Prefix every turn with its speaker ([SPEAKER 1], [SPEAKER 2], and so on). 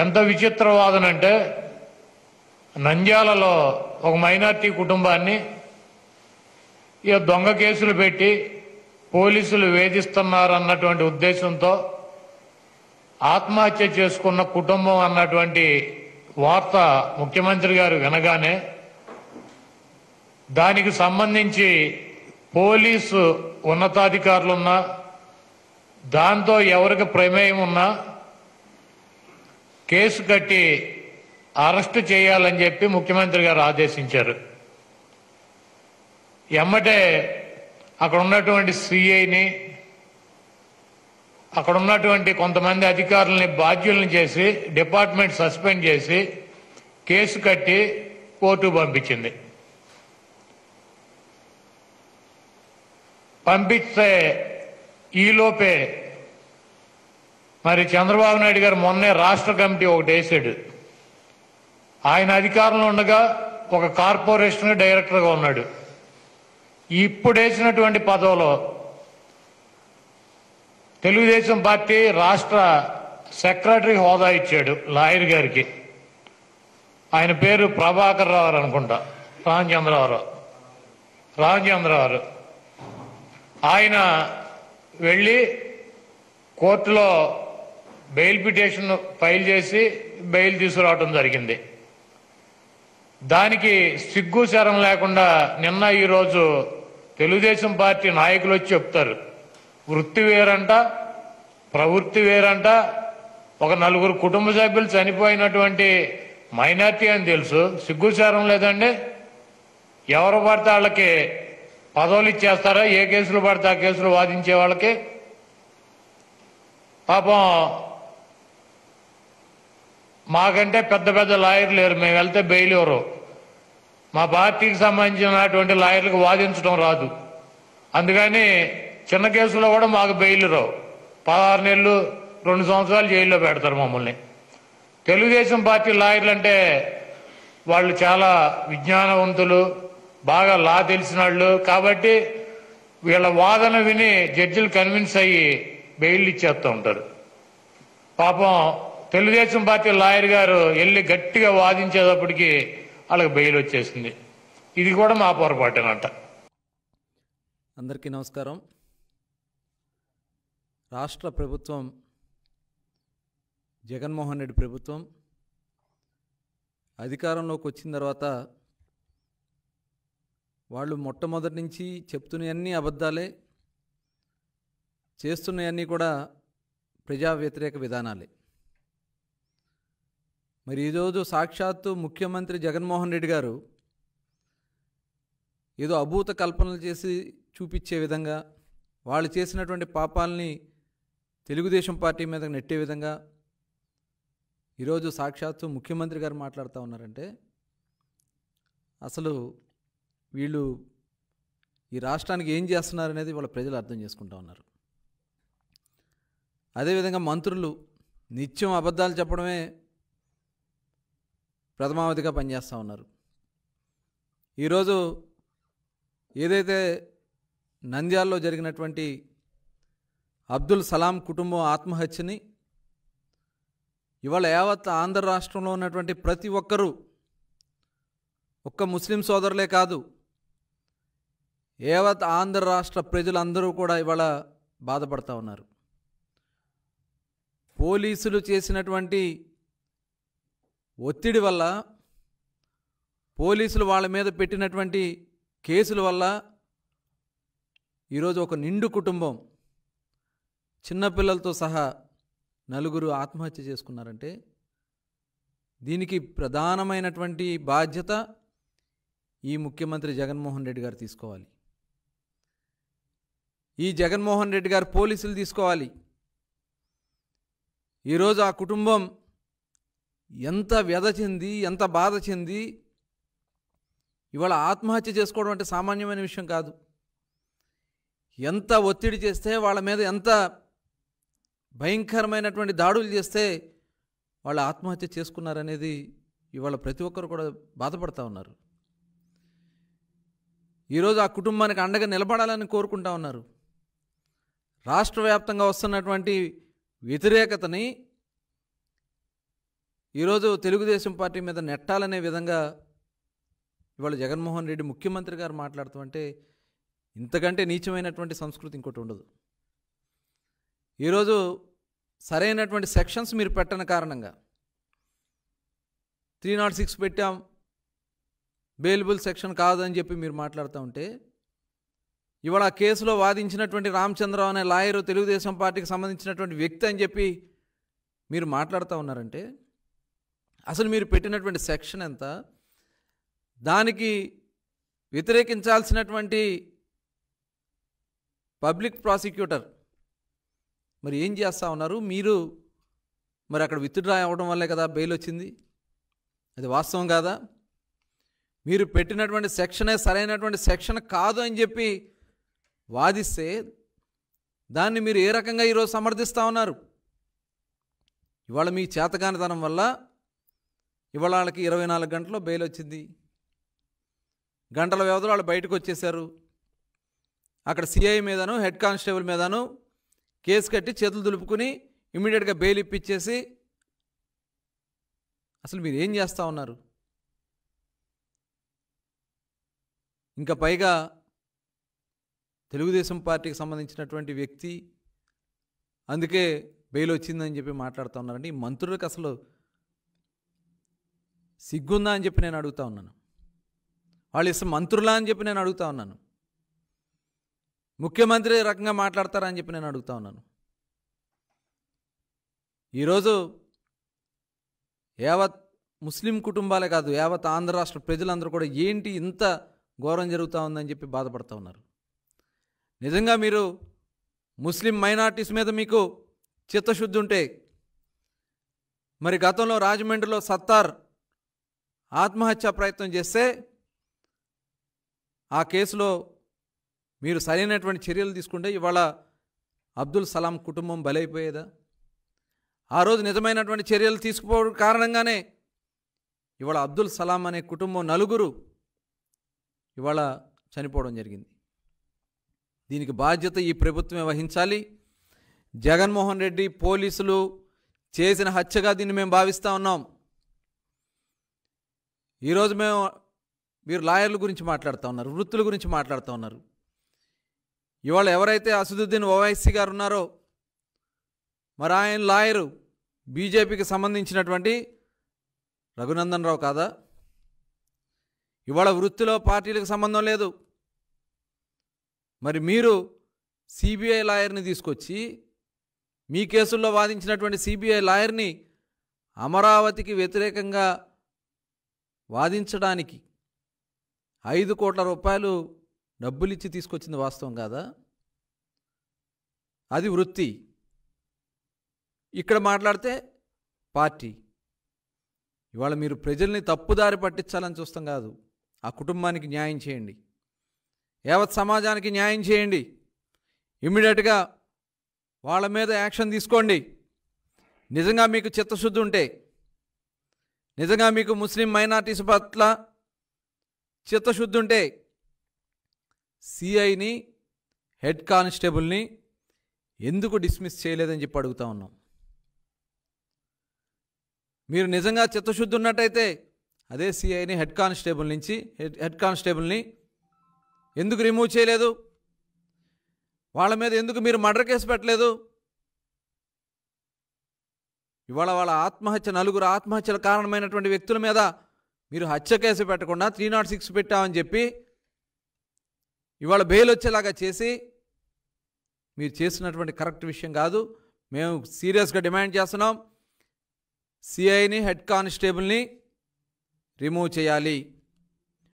[SPEAKER 1] ఎంత విచిత్ర అంటే నంద్యాలలో ఒక మైనార్టీ కుటుంబాన్ని ఇక దొంగ కేసులు పెట్టి పోలీసులు వేధిస్తున్నారన్నటువంటి ఉద్దేశంతో ఆత్మహత్య చేసుకున్న కుటుంబం అన్నటువంటి వార్త ముఖ్యమంత్రి గారు వినగానే దానికి సంబంధించి పోలీసు ఉన్నతాధికారులున్నా దాంతో ఎవరికి ప్రమేయం ఉన్నా కేసు కట్టి అరెస్టు చేయాలని చెప్పి ముఖ్యమంత్రి గారు ఆదేశించారు ఎమ్మటే అక్కడ ఉన్నటువంటి సిఐని అక్కడ ఉన్నటువంటి కొంతమంది అధికారులని బాధ్యులను చేసి డిపార్ట్మెంట్ సస్పెండ్ చేసి కేసు కట్టి కోర్టు పంపించింది పంపిస్తే ఈలోపే మరి చంద్రబాబు నాయుడు గారు మొన్నే రాష్ట్ర కమిటీ ఒకటి వేసాడు ఆయన అధికారంలో ఉండగా ఒక కార్పొరేషన్ డైరెక్టర్గా ఉన్నాడు ఇప్పుడు వేసినటువంటి పదవిలో తెలుగుదేశం పార్టీ రాష్ట్ర సెక్రటరీ హోదా ఇచ్చాడు లాయర్ గారికి ఆయన పేరు ప్రభాకర్ రావు అనుకుంటా రామచంద్రరావు రామచంద్రరావు ఆయన వెళ్ళి కోర్టులో బెయిల్ పిటిషన్ ఫైల్ చేసి బెయిల్ తీసుకురావటం జరిగింది దానికి సిగ్గు శరం లేకుండా నిన్న ఈరోజు తెలుగుదేశం పార్టీ నాయకులు వచ్చి చెప్తారు వృత్తి వేరంట ప్రవృత్తి వేరంట ఒక నలుగురు కుటుంబ సభ్యులు చనిపోయినటువంటి మైనార్టీ అని తెలుసు సిగ్గుచారం లేదండి ఎవరు పడితే వాళ్ళకి పదవులు ఇచ్చేస్తారా ఏ కేసులు పడితే ఆ కేసులు వాదించే వాళ్ళకి పాపం మాకంటే పెద్ద పెద్ద లాయర్లు లేరు మేము వెళ్తే బెయిలేరు మా పార్టీకి సంబంధించినటువంటి లాయర్లకు వాదించడం రాదు అందుకని చిన్న కేసులో కూడా మాకు బెయిల్ రావు పదహారు నెలలు రెండు సంవత్సరాలు జైల్లో పెడతారు మమ్మల్ని తెలుగుదేశం పార్టీ లాయర్లు అంటే వాళ్ళు చాలా విజ్ఞానవంతులు బాగా లా తెలిసిన వాళ్ళు కాబట్టి వీళ్ళ వాదన విని జడ్జిలు కన్విన్స్ అయ్యి బెయిల్ ఇచ్చేస్తూ ఉంటారు పాపం తెలుగుదేశం పార్టీ లాయర్ గారు వెళ్ళి గట్టిగా వాదించేటప్పటికి వాళ్ళకి బెయిల్ వచ్చేసింది ఇది కూడా మా అంట
[SPEAKER 2] అందరికీ నమస్కారం రాష్ట్ర ప్రభుత్వం జగన్మోహన్ రెడ్డి ప్రభుత్వం అధికారంలోకి వచ్చిన తర్వాత వాళ్ళు మొట్టమొదటి నుంచి చెప్తున్నవన్నీ అబద్ధాలే చేస్తున్నవన్నీ కూడా ప్రజా వ్యతిరేక విధానాలే మరి ఈరోజు సాక్షాత్తు ముఖ్యమంత్రి జగన్మోహన్ రెడ్డి గారు ఏదో అభూత కల్పనలు చేసి చూపించే విధంగా వాళ్ళు చేసినటువంటి పాపాలని తెలుగుదేశం పార్టీ మీద నెట్టే విధంగా ఈరోజు సాక్షాత్తు ముఖ్యమంత్రి గారు మాట్లాడుతూ ఉన్నారంటే అసలు వీళ్ళు ఈ రాష్ట్రానికి ఏం చేస్తున్నారు అనేది వాళ్ళ ప్రజలు అర్థం చేసుకుంటూ ఉన్నారు అదేవిధంగా మంత్రులు నిత్యం అబద్ధాలు చెప్పడమే ప్రథమావధిగా పనిచేస్తూ ఉన్నారు ఈరోజు ఏదైతే నంద్యాలలో జరిగినటువంటి అబ్దుల్ సలాం కుటుంబం ఆత్మహత్యని ఇవాళ యావత్ ఆంధ్ర రాష్ట్రంలో ఉన్నటువంటి ప్రతి ఒక్కరూ ఒక్క ముస్లిం సోదరులే కాదు యావత్ ఆంధ్ర రాష్ట్ర ప్రజలందరూ కూడా ఇవాళ బాధపడతా ఉన్నారు పోలీసులు చేసినటువంటి ఒత్తిడి వల్ల పోలీసులు వాళ్ళ మీద పెట్టినటువంటి కేసుల వల్ల ఈరోజు ఒక నిండు కుటుంబం చిన్నపిల్లలతో సహా నలుగురు ఆత్మహత్య చేసుకున్నారంటే దీనికి ప్రధానమైనటువంటి బాధ్యత ఈ ముఖ్యమంత్రి జగన్మోహన్ రెడ్డి గారు తీసుకోవాలి ఈ జగన్మోహన్ రెడ్డి గారు పోలీసులు తీసుకోవాలి ఈరోజు ఆ కుటుంబం ఎంత వ్యధ చెంది ఎంత బాధ చెంది ఇవాళ ఆత్మహత్య చేసుకోవడం అంటే సామాన్యమైన విషయం కాదు ఎంత ఒత్తిడి చేస్తే వాళ్ళ మీద ఎంత భయంకరమైనటువంటి దాడులు చేస్తే వాళ్ళు ఆత్మహత్య చేసుకున్నారనేది ఇవాళ ప్రతి ఒక్కరు కూడా బాధపడుతూ ఉన్నారు ఈరోజు ఆ కుటుంబానికి అండగా నిలబడాలని కోరుకుంటా ఉన్నారు రాష్ట్ర వ్యాప్తంగా వస్తున్నటువంటి వ్యతిరేకతని ఈరోజు తెలుగుదేశం పార్టీ మీద నెట్టాలనే విధంగా ఇవాళ జగన్మోహన్ రెడ్డి ముఖ్యమంత్రి గారు మాట్లాడుతుంటే ఇంతకంటే నీచమైనటువంటి సంస్కృతి ఇంకోటి ఉండదు ఈరోజు సరైనటువంటి సెక్షన్స్ మీరు పెట్టని కారణంగా త్రీ నాట్ సిక్స్ పెట్టాం బెయిలబుల్ సెక్షన్ కాదని చెప్పి మీరు మాట్లాడుతూ ఉంటే ఇవాళ ఆ కేసులో వాదించినటువంటి రామచంద్రరావు అనే లాయరు తెలుగుదేశం పార్టీకి సంబంధించినటువంటి వ్యక్తి అని చెప్పి మీరు మాట్లాడుతూ ఉన్నారంటే అసలు మీరు పెట్టినటువంటి సెక్షన్ ఎంత దానికి వ్యతిరేకించాల్సినటువంటి పబ్లిక్ ప్రాసిక్యూటర్ మరి ఏం చేస్తూ ఉన్నారు మీరు మరి అక్కడ విత్డ్రా అవ్వడం వల్లే కదా బెయిల్ వచ్చింది అది వాస్తవం కాదా మీరు పెట్టినటువంటి సెక్షనే సరైనటువంటి సెక్షన్ కాదు అని చెప్పి వాదిస్తే దాన్ని మీరు ఏ రకంగా ఈరోజు సమర్థిస్తూ ఉన్నారు ఇవాళ మీ చేతకానితనం వల్ల ఇవాళ వాళ్ళకి ఇరవై నాలుగు గంటల్లో బెయిల్ వచ్చింది గంటల వ్యవధిలో వాళ్ళు బయటకు వచ్చేశారు అక్కడ సిఐ మీదను హెడ్ కానిస్టేబుల్ మీదను కేసు కట్టి చేతులు దులుపుకుని ఇమీడియట్గా బెయిల్ ఇప్పించేసి అసలు మీరు ఏం చేస్తూ ఉన్నారు ఇంకా పైగా తెలుగుదేశం పార్టీకి సంబంధించినటువంటి వ్యక్తి అందుకే బెయిల్ వచ్చిందని చెప్పి మాట్లాడుతూ ఉన్నారండి ఈ మంత్రులకు అసలు సిగ్గుందా అని చెప్పి నేను అడుగుతా ఉన్నాను వాళ్ళు ఇష్టం మంత్రులా అని చెప్పి నేను అడుగుతా ఉన్నాను ముఖ్యమంత్రి రకంగా మాట్లాడతారా అని చెప్పి నేను అడుగుతా ఉన్నాను ఈరోజు యావత్ ముస్లిం కుటుంబాలే కాదు యావత్ ఆంధ్ర రాష్ట్ర ప్రజలందరూ కూడా ఏంటి ఇంత ఘోరం జరుగుతూ ఉందని చెప్పి బాధపడుతూ ఉన్నారు నిజంగా మీరు ముస్లిం మైనార్టీస్ మీద మీకు చిత్తశుద్ధి ఉంటే మరి గతంలో రాజమండ్రిలో సత్తార్ ఆత్మహత్య ప్రయత్నం చేస్తే ఆ కేసులో మీరు సరైనటువంటి చర్యలు తీసుకుంటే ఇవాళ అబ్దుల్ సలాం కుటుంబం బలైపోయేదా ఆ రోజు నిజమైనటువంటి చర్యలు తీసుకుపోవడం కారణంగానే ఇవాళ అబ్దుల్ సలాం అనే కుటుంబం నలుగురు ఇవాళ చనిపోవడం జరిగింది దీనికి బాధ్యత ఈ ప్రభుత్వమే వహించాలి జగన్మోహన్ రెడ్డి పోలీసులు చేసిన హత్యగా దీన్ని మేము భావిస్తూ ఉన్నాం ఈరోజు మేము మీరు లాయర్ల గురించి మాట్లాడుతూ ఉన్నారు వృత్తుల గురించి మాట్లాడుతూ ఉన్నారు ఇవాళ ఎవరైతే అసదుద్దీన్ ఓవైసీ గారు ఉన్నారో మరి ఆయన లాయరు బీజేపీకి సంబంధించినటువంటి రఘునందన్ రావు కాదా ఇవాళ వృత్తిలో పార్టీలకు సంబంధం లేదు మరి మీరు సిబిఐ లాయర్ని తీసుకొచ్చి మీ కేసుల్లో వాదించినటువంటి సిబిఐ లాయర్ని అమరావతికి వ్యతిరేకంగా వాదించడానికి ఐదు కోట్ల రూపాయలు డబ్బులిచ్చి తీసుకొచ్చింది వాస్తవం కాదా అది వృత్తి ఇక్కడ మాట్లాడితే పార్టీ ఇవాళ మీరు ప్రజల్ని తప్పుదారి పట్టించాలని చూస్తాం కాదు ఆ కుటుంబానికి న్యాయం చేయండి యావత్ సమాజానికి న్యాయం చేయండి ఇమ్మీడియట్గా వాళ్ళ మీద యాక్షన్ తీసుకోండి నిజంగా మీకు చిత్తశుద్ధి ఉంటే నిజంగా మీకు ముస్లిం మైనార్టీస్ పట్ల చిత్తశుద్ధి ఉంటే సిఐని హెడ్ కానిస్టేబుల్ని ఎందుకు డిస్మిస్ చేయలేదని చెప్పి అడుగుతా ఉన్నాం మీరు నిజంగా చిత్తశుద్ధి ఉన్నట్టయితే అదే సిఐని హెడ్ కానిస్టేబుల్ నుంచి హెడ్ హెడ్ కానిస్టేబుల్ని ఎందుకు రిమూవ్ చేయలేదు వాళ్ళ మీద ఎందుకు మీరు మర్డర్ కేసు పెట్టలేదు ఇవాళ వాళ్ళ ఆత్మహత్య నలుగురు ఆత్మహత్యల కారణమైనటువంటి వ్యక్తుల మీద మీరు హత్య కేసు పెట్టకుండా త్రీ నాట్ సిక్స్ పెట్టామని చెప్పి ఇవాళ బెయిల్ వచ్చేలాగా చేసి మీరు చేసినటువంటి కరెక్ట్ విషయం కాదు మేము సీరియస్గా డిమాండ్ చేస్తున్నాం సిఐని హెడ్ కానిస్టేబుల్ని రిమూవ్ చేయాలి